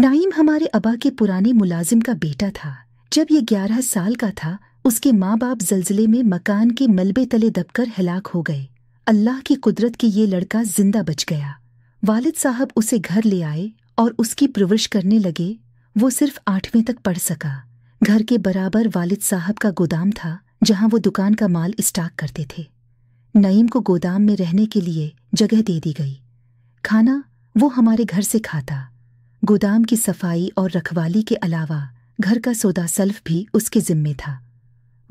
नाइम हमारे अबा के पुराने मुलाजिम का बेटा था जब ये ग्यारह साल का था उसके माँ बाप जलजिले में मकान के मलबे तले दबकर हलाक हो गए अल्लाह की कुदरत की ये लड़का जिंदा बच गया वालिद साहब उसे घर ले आए और उसकी प्रवृश करने लगे वो सिर्फ आठवें तक पढ़ सका घर के बराबर वालिद साहब का गोदाम था जहाँ वो दुकान का माल स्टॉक करते थे नईम को गोदाम में रहने के लिए जगह दे दी गई खाना वो हमारे घर से खाता गोदाम की सफाई और रखवाली के अलावा घर का सौदा सल्फ भी उसके जिम्मे था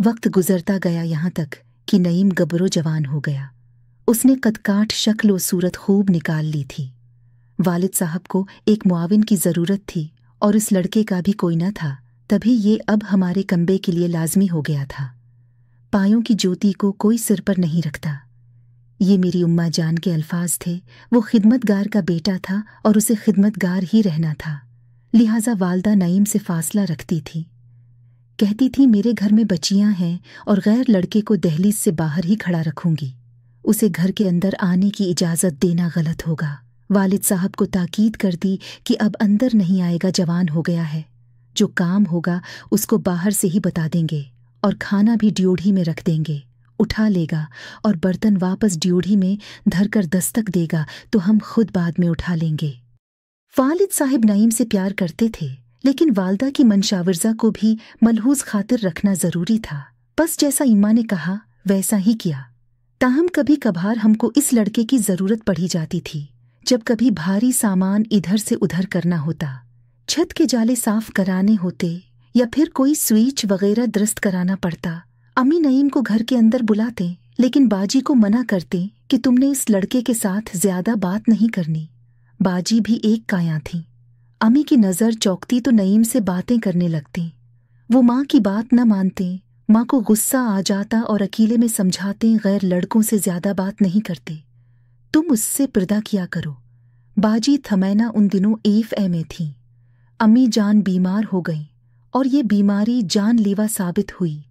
वक्त गुजरता गया यहाँ तक कि नईम गबरो जवान हो गया उसने कदकाठ शक्ल और सूरत खूब निकाल ली थी वालिद साहब को एक मुआविन की ज़रूरत थी और उस लड़के का भी कोई न था तभी ये अब हमारे कंबे के लिए लाजमी हो गया था पायों की ज्योति को कोई सिर पर नहीं रखता ये मेरी उम्मा जान के अल्फाज थे वो खिदमतगार का बेटा था और उसे खिदमतगार ही रहना था लिहाजा वालदा नईम से फासला रखती थी कहती थी मेरे घर में बच्चियां हैं और गैर लड़के को दहलीज से बाहर ही खड़ा रखूंगी उसे घर के अंदर आने की इजाज़त देना गलत होगा वालिद साहब को ताकीद कर दी कि अब अंदर नहीं आएगा जवान हो गया है जो काम होगा उसको बाहर से ही बता देंगे और खाना भी ड्योढ़ी में रख देंगे उठा लेगा और बर्तन वापस ड्योढ़ी में धरकर दस्तक देगा तो हम खुद बाद में उठा लेंगे वालिद साहिब नईम से प्यार करते थे लेकिन वालदा की मनशावरजा को भी मलहूज खातिर रखना जरूरी था बस जैसा इमा ने कहा वैसा ही किया ताहम कभी कभार हमको इस लड़के की जरूरत पड़ी जाती थी जब कभी भारी सामान इधर से उधर करना होता छत के जाले साफ कराने होते या फिर कोई स्विच वगैरह दुरुस्त कराना पड़ता अमी नईम को घर के अंदर बुलाते लेकिन बाजी को मना करते कि तुमने इस लड़के के साथ ज्यादा बात नहीं करनी बाजी भी एक काया थी अमी की नज़र चौकती तो नईम से बातें करने लगती वो माँ की बात न मानते माँ को गुस्सा आ जाता और अकेले में समझाते गैर लड़कों से ज्यादा बात नहीं करते तुम उससे पर्दा किया करो बाजी थमैना उन दिनों एफ ए में थी अम्मी जान बीमार हो गई और ये बीमारी जानलेवा साबित हुई